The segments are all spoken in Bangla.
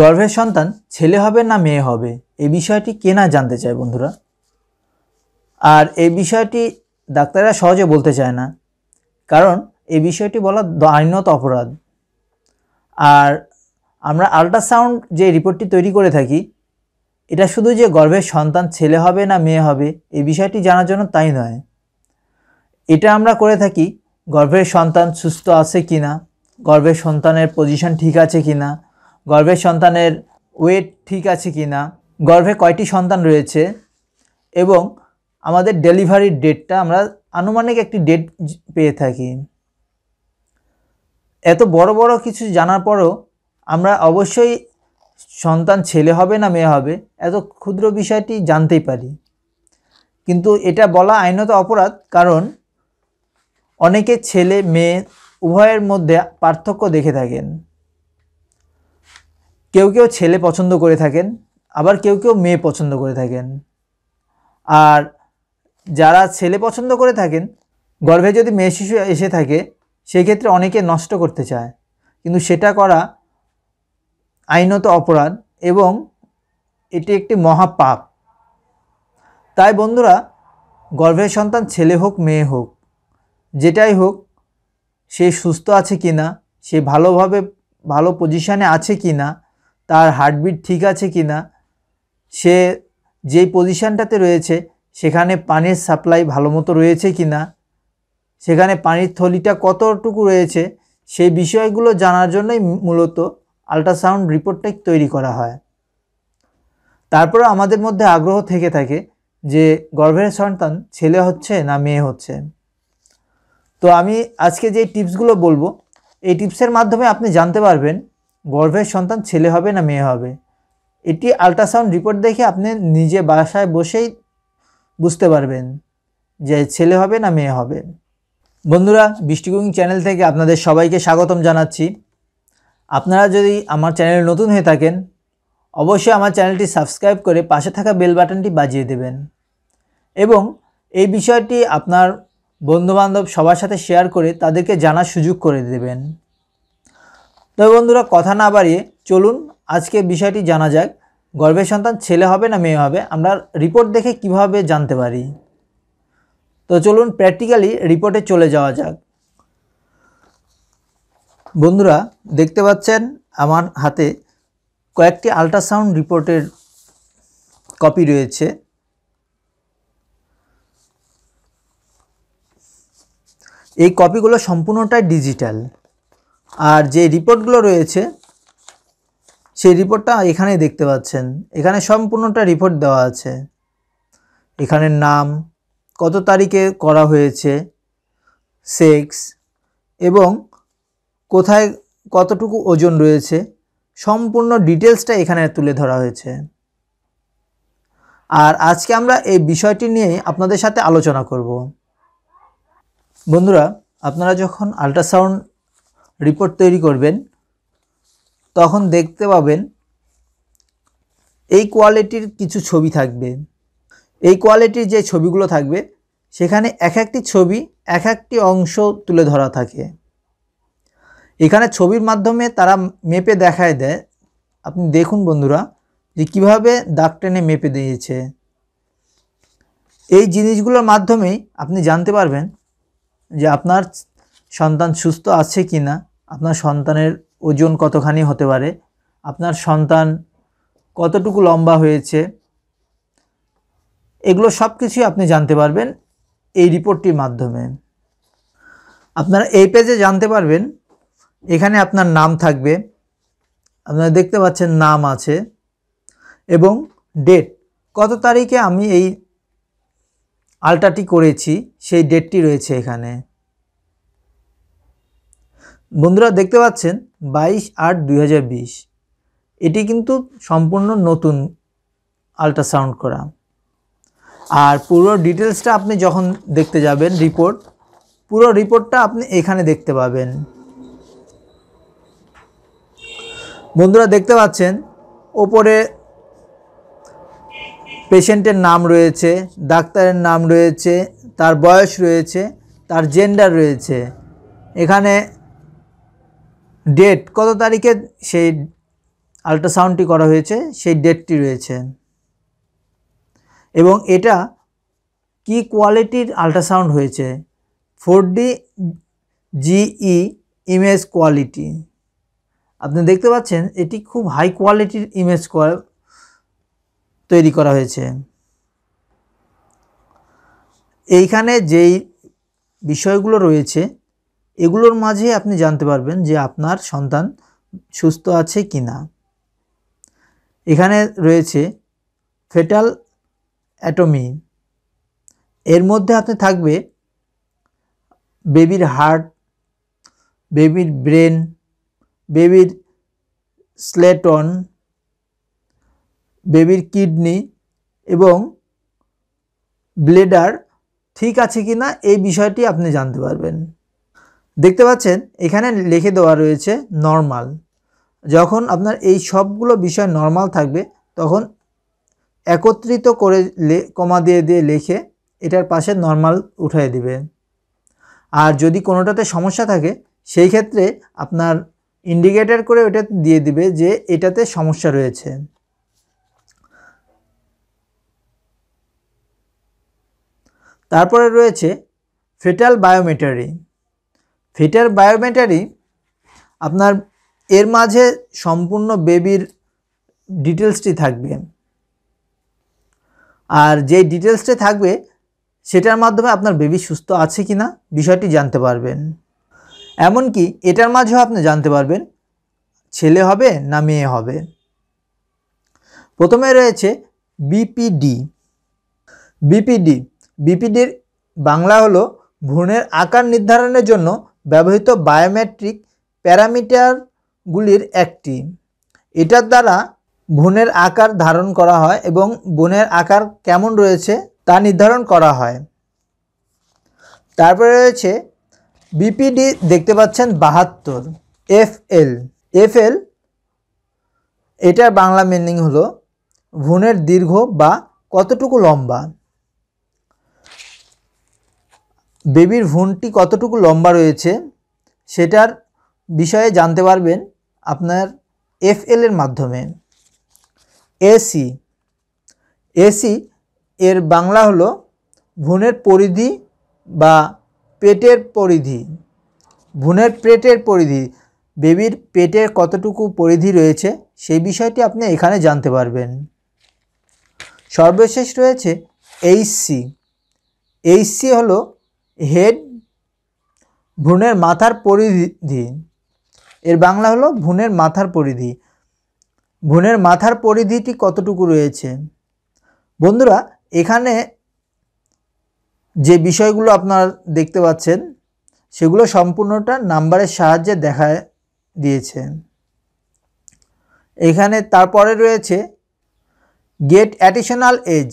গর্ভের সন্তান ছেলে হবে না মেয়ে হবে এই বিষয়টি কে না জানতে চায় বন্ধুরা আর এই বিষয়টি ডাক্তাররা সহজে বলতে চায় না কারণ এই বিষয়টি বলা আইনত অপরাধ আর আমরা আল্ট্রাসাউন্ড যে রিপোর্টটি তৈরি করে থাকি এটা শুধু যে গর্ভের সন্তান ছেলে হবে না মেয়ে হবে এই বিষয়টি জানার জন্য তাই নয় এটা আমরা করে থাকি গর্ভের সন্তান সুস্থ আছে কি না গর্ভের সন্তানের পজিশন ঠিক আছে কি না গর্ভের সন্তানের ওয়েট ঠিক আছে কি না গর্ভে কয়টি সন্তান রয়েছে এবং আমাদের ডেলিভারির ডেটটা আমরা আনুমানিক একটি ডেট পেয়ে থাকি এত বড় বড় কিছু জানার পরও আমরা অবশ্যই সন্তান ছেলে হবে না মেয়ে হবে এত ক্ষুদ্র বিষয়টি জানতেই পারি কিন্তু এটা বলা আইনত অপরাধ কারণ অনেকে ছেলে মেয়ে উভয়ের মধ্যে পার্থক্য দেখে থাকেন কেউ কেউ ছেলে পছন্দ করে থাকেন আবার কেউ কেউ মেয়ে পছন্দ করে থাকেন আর যারা ছেলে পছন্দ করে থাকেন গর্ভে যদি মেয়ে শিশু এসে থাকে সেই ক্ষেত্রে অনেকে নষ্ট করতে চায় কিন্তু সেটা করা আইনত অপরাধ এবং এটি একটি মহাপাপ তাই বন্ধুরা গর্ভের সন্তান ছেলে হোক মেয়ে হোক যেটাই হোক সে সুস্থ আছে কি না সে ভালোভাবে ভালো পজিশানে আছে কি না তার হার্টবিট ঠিক আছে কি না সে যেই পজিশানটাতে রয়েছে সেখানে পানির সাপ্লাই ভালো মতো রয়েছে কি না সেখানে পানির থলিটা কতটুকু রয়েছে সেই বিষয়গুলো জানার জন্যই মূলত আল্ট্রাসাউন্ড রিপোর্টটা তৈরি করা হয় তারপর আমাদের মধ্যে আগ্রহ থেকে থাকে যে গর্ভের সন্তান ছেলে হচ্ছে না মেয়ে হচ্ছে তো আমি আজকে যে টিপসগুলো বলবো এই টিপসের মাধ্যমে আপনি জানতে পারবেন গর্ভের সন্তান ছেলে হবে না মেয়ে হবে এটি আল্ট্রাসাউন্ড রিপোর্ট দেখে আপনি নিজে বাসায় বসেই বুঝতে পারবেন যে ছেলে হবে না মেয়ে হবে বন্ধুরা বৃষ্টিকুঙ্গি চ্যানেল থেকে আপনাদের সবাইকে স্বাগতম জানাচ্ছি আপনারা যদি আমার চ্যানেল নতুন হয়ে থাকেন অবশ্যই আমার চ্যানেলটি সাবস্ক্রাইব করে পাশে থাকা বেল বাটনটি বাজিয়ে দেবেন এবং এই বিষয়টি আপনার বন্ধুবান্ধব সবার সাথে শেয়ার করে তাদেরকে জানার সুযোগ করে দেবেন তবে বন্ধুরা কথা না বাড়িয়ে চলুন আজকে বিষয়টি জানা যাক গর্ভের সন্তান ছেলে হবে না মেয়ে হবে আমরা রিপোর্ট দেখে কিভাবে জানতে পারি তো চলুন প্র্যাকটিক্যালি রিপোর্টে চলে যাওয়া যাক বন্ধুরা দেখতে পাচ্ছেন আমার হাতে কয়েকটি আল্ট্রাসাউন্ড রিপোর্টের কপি রয়েছে এই কপিগুলো সম্পূর্ণটাই ডিজিটাল আর যে রিপোর্টগুলো রয়েছে সেই রিপোর্টটা এখানে দেখতে পাচ্ছেন এখানে সম্পূর্ণটা রিপোর্ট দেওয়া আছে এখানে নাম কত তারিখে করা হয়েছে সেক্স এবং কোথায় কতটুকু ওজন রয়েছে সম্পূর্ণ ডিটেলসটা এখানে তুলে ধরা হয়েছে আর আজকে আমরা এই বিষয়টি নিয়ে আপনাদের সাথে আলোচনা করব বন্ধুরা আপনারা যখন আল্ট্রাসাউন্ড রিপোর্ট তৈরি করবেন তখন দেখতে পাবেন এই কোয়ালিটির কিছু ছবি থাকবে এই কোয়ালিটির যে ছবিগুলো থাকবে সেখানে এক একটি ছবি এক একটি অংশ তুলে ধরা থাকে এখানে ছবির মাধ্যমে তারা মেপে দেখায় দেয় আপনি দেখুন বন্ধুরা যে কীভাবে দাগ টেনে মেপে দিয়েছে এই জিনিসগুলোর মাধ্যমেই আপনি জানতে পারবেন যে আপনার সন্তান সুস্থ আছে কি না আপনার সন্তানের ওজন কতখানি হতে পারে আপনার সন্তান কতটুকু লম্বা হয়েছে এগুলো সব কিছুই আপনি জানতে পারবেন এই রিপোর্টটির মাধ্যমে আপনারা এই পেজে জানতে পারবেন এখানে আপনার নাম থাকবে আপনারা দেখতে পাচ্ছেন নাম আছে এবং ডেট কত তারিখে আমি এই আলটাটি করেছি সেই ডেটটি রয়েছে এখানে বন্ধুরা দেখতে পাচ্ছেন বাইশ আট দুই এটি কিন্তু সম্পূর্ণ নতুন আল্ট্রাসাউন্ড করা আর পুরো ডিটেলসটা আপনি যখন দেখতে যাবেন রিপোর্ট পুরো রিপোর্টটা আপনি এখানে দেখতে পাবেন বন্ধুরা দেখতে পাচ্ছেন ওপরে পেশেন্টের নাম রয়েছে ডাক্তারের নাম রয়েছে তার বয়স রয়েছে তার জেন্ডার রয়েছে এখানে ডেট কত তারিখে সেই আল্ট্রাসাউন্ডটি করা হয়েছে সেই ডেটটি রয়েছে এবং এটা কি কোয়ালিটির আল্ট্রাসাউন্ড হয়েছে four D GE image quality আপনি দেখতে পাচ্ছেন এটি খুব হাই কোয়ালিটির ইমেজ তৈরি করা হয়েছে এইখানে যেই বিষয়গুলো রয়েছে এগুলোর মাঝে আপনি জানতে পারবেন যে আপনার সন্তান সুস্থ আছে কি না এখানে রয়েছে ফেটাল অ্যাটমি এর মধ্যে আপনি থাকবে বেবির হার্ট বেবির ব্রেন বেবির স্লেটন বেবির কিডনি এবং ব্লেডার ঠিক আছে কি না এই বিষয়টি আপনি জানতে পারবেন দেখতে পাচ্ছেন এখানে লিখে দেওয়া রয়েছে নর্মাল যখন আপনার এই সবগুলো বিষয় নর্মাল থাকবে তখন একত্রিত করে কমা দিয়ে দিয়ে লিখে এটার পাশে নর্মাল উঠিয়ে দিবেন আর যদি কোনোটাতে সমস্যা থাকে সেই ক্ষেত্রে আপনার ইন্ডিকেটার করে ওটা দিয়ে দিবে যে এটাতে সমস্যা রয়েছে তারপরে রয়েছে ফেটাল বায়োমেটারি ফিটার বায়োমেটারি আপনার এর মাঝে সম্পূর্ণ বেবির ডিটেলসটি থাকবে আর যে ডিটেলসটি থাকবে সেটার মাধ্যমে আপনার বেবি সুস্থ আছে কি না বিষয়টি জানতে পারবেন এমনকি এটার মাঝেও আপনি জানতে পারবেন ছেলে হবে না মেয়ে হবে প্রথমে রয়েছে বিপিডি বিপিডি বিপিডির বাংলা হলো ভ্রূণের আকার নির্ধারণের জন্য ব্যবহৃত বায়োমেট্রিক প্যারামিটারগুলির একটি এটার দ্বারা ভ্রূণের আকার ধারণ করা হয় এবং বনের আকার কেমন রয়েছে তা নির্ধারণ করা হয় তারপরে রয়েছে বিপিডি দেখতে পাচ্ছেন বাহাত্তর এফএল এফএল এটার বাংলা মিনিং হলো ভ্রূণের দীর্ঘ বা কতটুকু লম্বা বেবির ভ্রণটি কতটুকু লম্বা রয়েছে সেটার বিষয়ে জানতে পারবেন আপনার এফ এর মাধ্যমে এসি এসি এর বাংলা হলো ভ্রূণের পরিধি বা পেটের পরিধি ভ্রূণের পেটের পরিধি বেবির পেটের কতটুকু পরিধি রয়েছে সেই বিষয়টি আপনি এখানে জানতে পারবেন সর্বশেষ রয়েছে এইচসি এইচসি হলো হেড ভ্রূণের মাথার পরিধি এর বাংলা হলো ভ্রূণের মাথার পরিধি ভ্রূণের মাথার পরিধিটি কতটুকু রয়েছে বন্ধুরা এখানে যে বিষয়গুলো আপনারা দেখতে পাচ্ছেন সেগুলো সম্পূর্ণটা নাম্বারের সাহায্যে দেখা দিয়েছে এখানে তারপরে রয়েছে গেট অ্যাডিশনাল এজ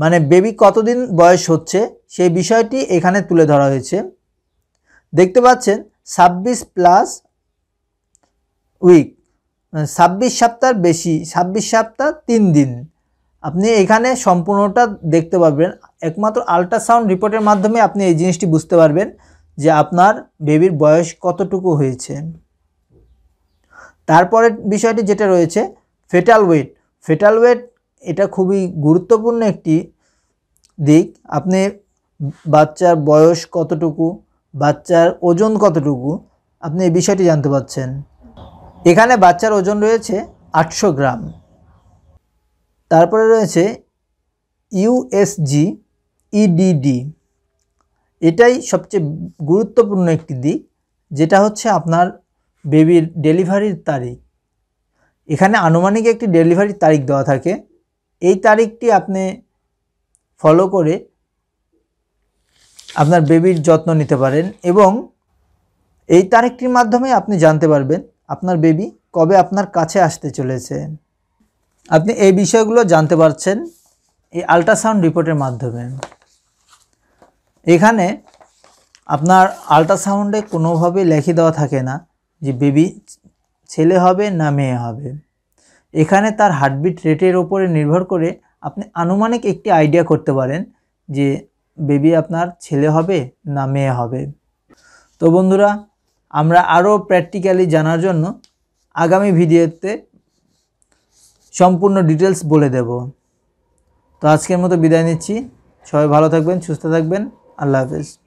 মানে বেবি কতদিন বয়স হচ্ছে সেই বিষয়টি এখানে তুলে ধরা হয়েছে দেখতে পাচ্ছেন ছাব্বিশ প্লাস মানে উইক ছাব্বিশ সপ্তাহ বেশি ছাব্বিশ সপ্তাহ তিন দিন আপনি এখানে সম্পূর্ণটা দেখতে পারবেন একমাত্র আল্ট্রাসাউন্ড রিপোর্টের মাধ্যমে আপনি এই জিনিসটি বুঝতে পারবেন যে আপনার বেবির বয়স কতটুকু হয়েছে তারপরের বিষয়টি যেটা রয়েছে ফেটাল ওয়েট ফেটাল ওয়েট এটা খুবই গুরুত্বপূর্ণ একটি দিক আপনি বাচ্চার বয়স কতটুকু বাচ্চার ওজন কতটুকু আপনি এই বিষয়টি জানতে পাচ্ছেন এখানে বাচ্চার ওজন রয়েছে আটশো গ্রাম তারপরে রয়েছে ইউএসজি ইডিডি এটাই সবচেয়ে গুরুত্বপূর্ণ একটি দিক যেটা হচ্ছে আপনার বেবির ডেলিভারির তারিখ এখানে আনুমানিক একটি ডেলিভারির তারিখ দেওয়া থাকে এই তারিখটি আপনি ফলো করে আপনার বেবির যত্ন নিতে পারেন এবং এই তারিখটির মাধ্যমে আপনি জানতে পারবেন আপনার বেবি কবে আপনার কাছে আসতে চলেছে আপনি এই বিষয়গুলো জানতে পারছেন এই আল্ট্রাসাউন্ড রিপোর্টের মাধ্যমে এখানে আপনার আল্ট্রাসাউন্ডে কোনোভাবে লেখে দেওয়া থাকে না যে বেবি ছেলে হবে না মেয়ে হবে এখানে তার হার্টবিট রেটের ওপরে নির্ভর করে আপনি আনুমানিক একটি আইডিয়া করতে পারেন যে বেবি আপনার ছেলে হবে না মেয়ে হবে তো বন্ধুরা আমরা আরও প্র্যাকটিক্যালি জানার জন্য আগামী ভিডিওতে সম্পূর্ণ ডিটেলস বলে দেব তো আজকের মতো বিদায় নিচ্ছি সবাই ভালো থাকবেন সুস্থ থাকবেন আল্লাহ হাফেজ